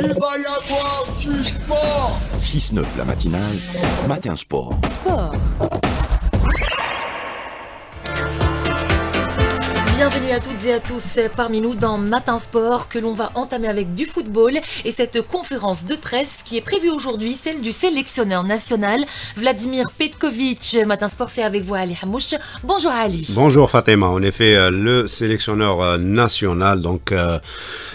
Il va y avoir du sport 6-9 la matinale, matin sport. Sport Bienvenue à toutes et à tous parmi nous dans Matin Sport que l'on va entamer avec du football et cette conférence de presse qui est prévue aujourd'hui, celle du sélectionneur national Vladimir Petkovic. Matin Sport, c'est avec vous Ali Hamouche. Bonjour Ali. Bonjour Fatima. En effet, euh, le sélectionneur euh, national donc euh,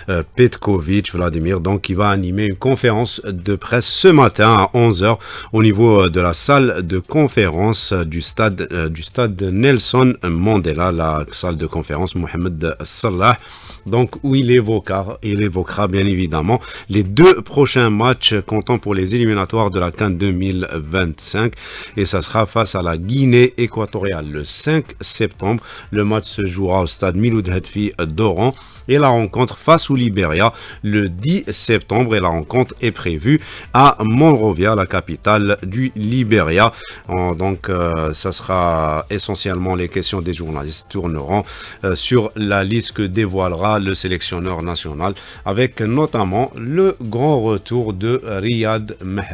euh, Petkovic, Vladimir, donc qui va animer une conférence de presse ce matin à 11h au niveau euh, de la salle de conférence euh, du stade, du stade Nelson Mandela, la salle de conférence Mohamed Salah donc où il évoquera, il évoquera bien évidemment les deux prochains matchs comptant pour les éliminatoires de la CAN 2025 et ça sera face à la Guinée équatoriale le 5 septembre. Le match se jouera au stade Miloud Hetfi d'Oran et la rencontre face au Libéria le 10 septembre et la rencontre est prévue à Monrovia, la capitale du Liberia. Donc euh, ça sera essentiellement les questions des journalistes tourneront euh, sur la liste que dévoilera le sélectionneur national avec notamment le grand retour de Riyad Mahrez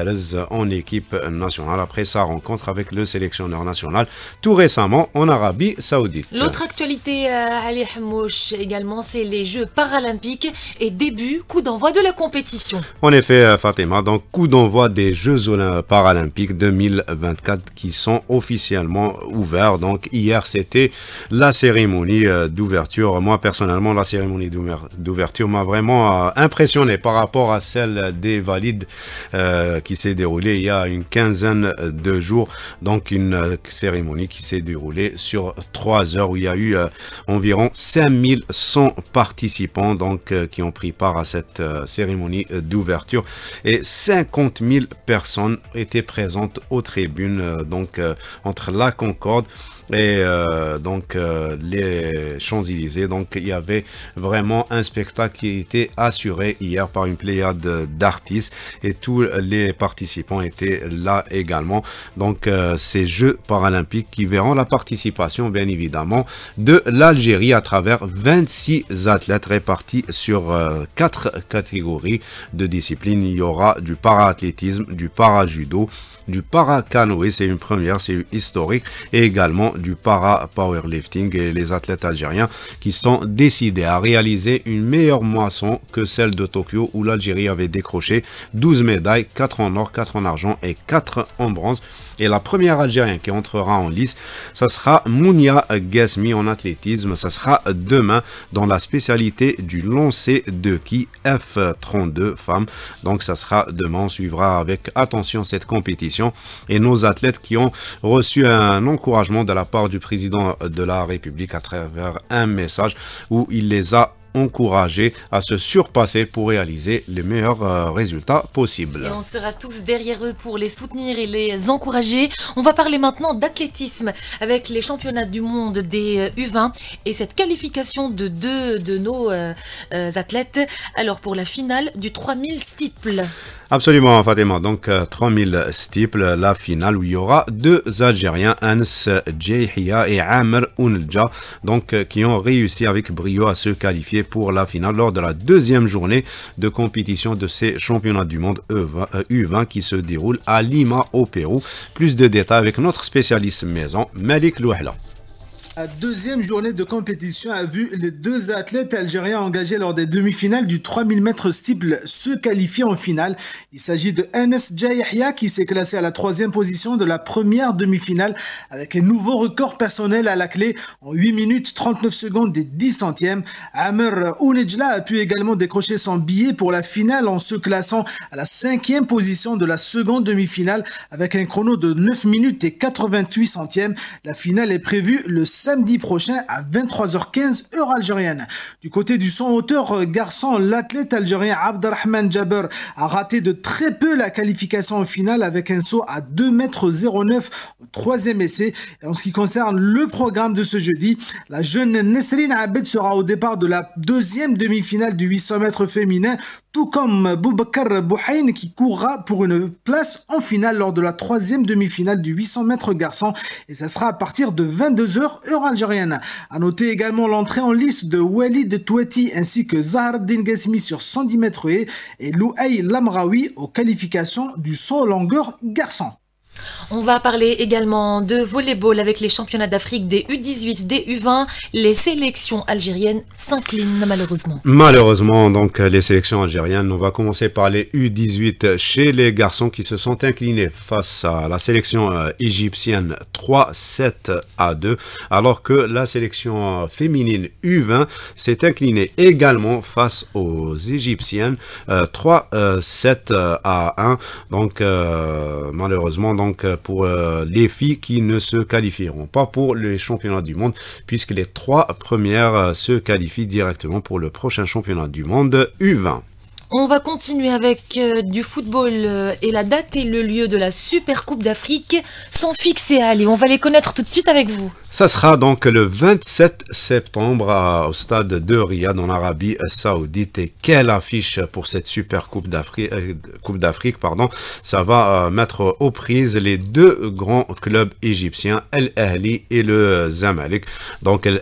en équipe nationale après sa rencontre avec le sélectionneur national tout récemment en Arabie Saoudite. L'autre actualité, euh, Ali également, c'est les Jeux paralympiques et début coup d'envoi de la compétition. En effet, euh, Fatima, donc coup d'envoi des Jeux paralympiques 2024 qui sont officiellement ouverts. Donc hier, c'était la cérémonie euh, d'ouverture. Moi, personnellement, la cérémonie d'ouverture m'a vraiment euh, impressionné par rapport à celle des valides qui s'est déroulée il y a une quinzaine de jours. Donc une cérémonie qui s'est déroulée sur trois heures où il y a eu environ 5100 participants participants donc, euh, qui ont pris part à cette euh, cérémonie euh, d'ouverture. Et 50 000 personnes étaient présentes aux tribunes donc, entre la Concorde et euh, donc euh, les Champs-Élysées. Donc il y avait vraiment un spectacle qui était assuré hier par une pléiade d'artistes et tous les participants étaient là également. Donc euh, ces Jeux paralympiques qui verront la participation bien évidemment de l'Algérie à travers 26 athlètes répartis sur quatre catégories de disciplines. Il y aura du para du para-judo, du para-canoë, c'est une première, c'est historique, et également du para powerlifting et les athlètes algériens qui sont décidés à réaliser une meilleure moisson que celle de Tokyo où l'Algérie avait décroché 12 médailles, 4 en or, 4 en argent et 4 en bronze. Et la première Algérienne qui entrera en lice, ça sera Mounia Gasmi en athlétisme. Ça sera demain dans la spécialité du lancer de qui F32 femmes. Donc ça sera demain. On suivra avec attention cette compétition et nos athlètes qui ont reçu un encouragement de la part du président euh, de la République à travers un message où il les a encouragés à se surpasser pour réaliser les meilleurs euh, résultats possibles. Et on sera tous derrière eux pour les soutenir et les encourager. On va parler maintenant d'athlétisme avec les championnats du monde des U20 euh, et cette qualification de deux de nos athlètes. Alors pour la finale du 3000 steeple. Absolument, Fatima. Donc, 3000 euh, stiples, la finale où il y aura deux Algériens, Hans Djihia et Amr Unja, donc, euh, qui ont réussi avec brio à se qualifier pour la finale lors de la deuxième journée de compétition de ces championnats du monde e U20 euh, qui se déroulent à Lima, au Pérou. Plus de détails avec notre spécialiste maison, Malik Louhela. La deuxième journée de compétition a vu les deux athlètes algériens engagés lors des demi-finales du 3000 mètres steeple se qualifier en finale. Il s'agit de Enes Jayahia qui s'est classé à la troisième position de la première demi-finale avec un nouveau record personnel à la clé en 8 minutes 39 secondes des 10 centièmes. Amer Ounejla a pu également décrocher son billet pour la finale en se classant à la cinquième position de la seconde demi-finale avec un chrono de 9 minutes et 88 centièmes. La finale est prévue le 5 samedi prochain à 23h15 heure algérienne. Du côté du son hauteur euh, garçon, l'athlète algérien Abdelrahman Jaber a raté de très peu la qualification finale avec un saut à 2m09 au troisième essai. en ce qui concerne le programme de ce jeudi, la jeune Nesrine Abed sera au départ de la deuxième demi-finale du 800 mètres féminin, tout comme Boubacar Bouhain qui courra pour une place en finale lors de la troisième demi-finale du 800 mètres garçon. Et ça sera à partir de 22h algérienne À noter également l'entrée en liste de Walid Touati ainsi que Zahar Dingesmi sur 110 mètres et Louaï Lamraoui aux qualifications du saut longueur garçon. On va parler également de volleyball avec les championnats d'Afrique des U18, des U20. Les sélections algériennes s'inclinent malheureusement. Malheureusement, donc les sélections algériennes, on va commencer par les U18 chez les garçons qui se sont inclinés face à la sélection euh, égyptienne 3-7 à 2, alors que la sélection euh, féminine U20 s'est inclinée également face aux égyptiennes 3-7 euh, à 1. Donc malheureusement, donc pour euh, les filles qui ne se qualifieront pas pour les championnats du monde, puisque les trois premières euh, se qualifient directement pour le prochain championnat du monde U20. On va continuer avec euh, du football euh, et la date et le lieu de la Super Coupe d'Afrique sont fixés. Allez, on va les connaître tout de suite avec vous. Ça sera donc le 27 septembre au stade de Riyad en Arabie Saoudite. Et quelle affiche pour cette Super Coupe d'Afrique, euh, Coupe d'Afrique pardon. Ça va mettre aux prises les deux grands clubs égyptiens, El ahly et le Zamalek. Donc El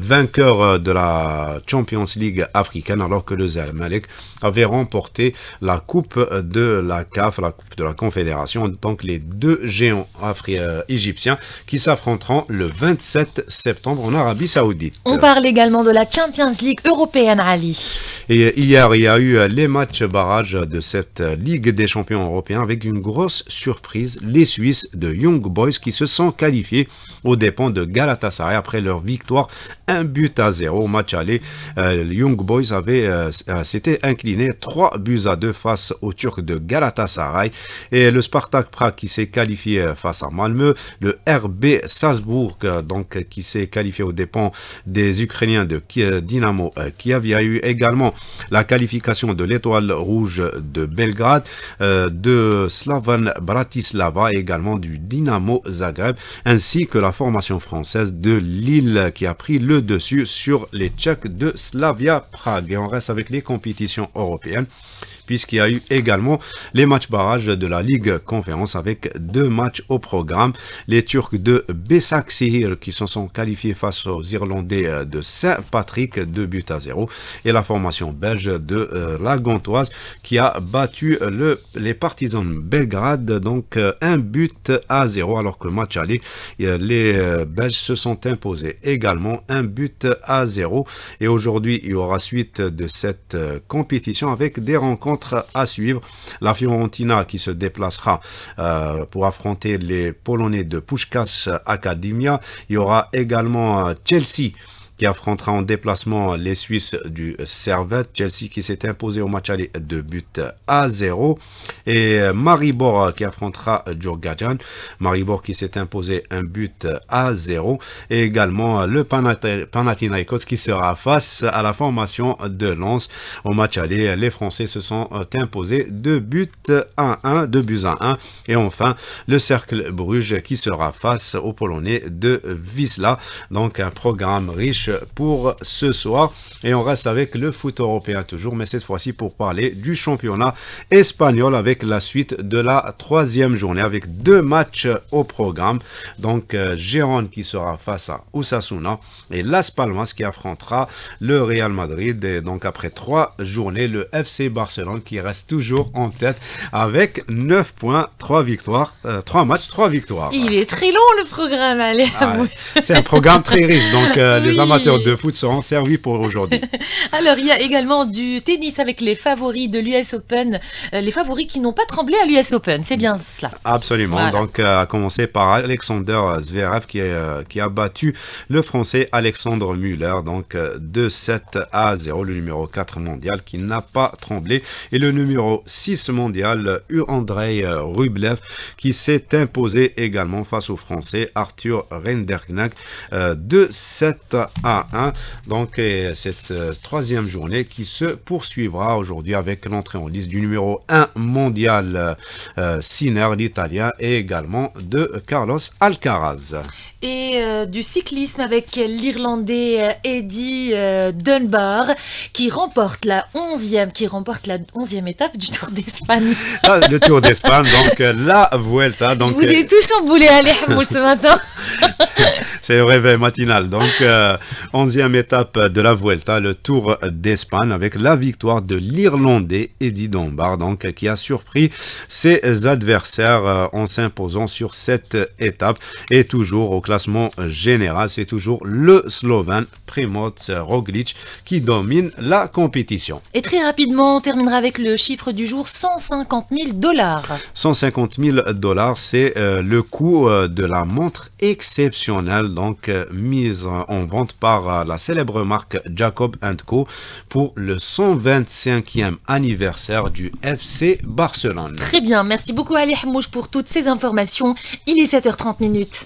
vainqueur de la Champions League africaine alors que le Zamalek avait remporter la Coupe de la CAF, la Coupe de la Confédération, donc les deux géants euh, égyptiens qui s'affronteront le 27 septembre en Arabie Saoudite. On parle également de la Champions League européenne, Ali. Et hier, il y a eu les matchs barrage de cette Ligue des champions européens avec une grosse surprise, les Suisses de Young Boys qui se sont qualifiés aux dépens de Galatasaray après leur victoire un but à zéro au match aller. Euh, Young Boys avait euh, s'était incliné 3 buts à 2 face aux Turcs de Galatasaray et le Spartak Prague qui s'est qualifié euh, face à Malmö, le RB Salzbourg euh, donc qui s'est qualifié aux dépens des Ukrainiens de euh, Dynamo Kiev. Il y a eu également la qualification de l'Étoile Rouge de Belgrade, de Slavan Bratislava également du Dynamo Zagreb, ainsi que la formation française de Lille qui a pris le dessus sur les Tchèques de Slavia Prague. Et on reste avec les compétitions européennes puisqu'il y a eu également les matchs barrages de la Ligue Conférence avec deux matchs au programme. Les Turcs de Bessak-Sihir qui se sont qualifiés face aux Irlandais euh, de Saint-Patrick, deux buts à zéro et la formation belge de euh, la Gantoise qui a battu le, les partisans Belgrade, donc euh, un but à zéro alors que match aller, les Belges se sont imposés également un but à zéro Et aujourd'hui, il y aura suite de cette compétition avec des rencontres à suivre. La Fiorentina qui se déplacera euh, pour affronter les Polonais de Pushkas Academia. Il y aura également euh, Chelsea qui affrontera en déplacement les Suisses du Servette. Chelsea qui s'est imposé au match aller de buts à 0. Et Maribor qui affrontera Djurgadjan. Maribor qui s'est imposé un but à 0. Et également le Panathinaikos qui sera face à la formation de Lens. Au match aller, les Français se sont euh, imposés 2 buts à 1, 2 buts à 1. Et enfin, le Cercle Bruges qui sera face aux Polonais de Wisla. Donc un programme riche pour ce soir. Et on reste avec le foot européen toujours, mais cette fois-ci pour parler du championnat espagnol avec la suite de la troisième journée, avec deux matchs au programme. Donc, euh, Gérone qui sera face à Osasuna et Las Palmas qui affrontera le Real Madrid. Et donc, après trois journées, le FC Barcelone qui reste toujours en tête avec 9 points, 3 victoires, 3 euh, matchs, 3 victoires. Il est très long le programme, allez. Ah C'est un programme très riche, donc euh, les amateurs de foot seront servis pour aujourd'hui. Alors, il y a également du tennis avec les favoris de l'US Open, euh, les favoris qui n'ont pas tremblé à l'US Open, c'est bien cela. Absolument. Donc, euh, à commencer par Alexander Zverev qui, euh, qui a battu le Français Alexandre Muller, donc de 7 à 0, le numéro 4 mondial qui n'a pas tremblé, et le numéro 6 mondial, Andrei Rublev, qui s'est imposé également face au Français Arthur Renderknack de 7 1 1. Donc cette euh, troisième journée qui se poursuivra aujourd'hui avec l'entrée en liste du numéro 1 mondial euh, Sinner, l'italien, et également de Carlos Alcaraz. Et euh, du cyclisme avec l'Irlandais euh, Eddie Dunbar qui remporte la 11e, qui remporte la 11e étape du Tour d'Espagne. Ah, le Tour d'Espagne, donc la Vuelta. Donc... Je vous ai tout chamboulé, allez, ce matin. c'est le réveil matinal. Donc, euh, onzième étape de la Vuelta, hein, le Tour d'Espagne, avec la victoire de l'Irlandais Eddie Dombard, donc, qui a surpris ses adversaires euh, en s'imposant sur cette étape. Et toujours au classement général, c'est toujours le Slovène Primoz Roglic qui domine la compétition. Et très rapidement, on terminera avec le chiffre du jour, 150 000 dollars. 150 000 dollars, c'est euh, le coût de la montre exceptionnelle donc euh, mise en vente par euh, la célèbre marque Jacob Co pour le 125e anniversaire du FC Barcelone. Très bien, merci beaucoup Ali Hamouche pour toutes ces informations. Il est 7h30 minutes.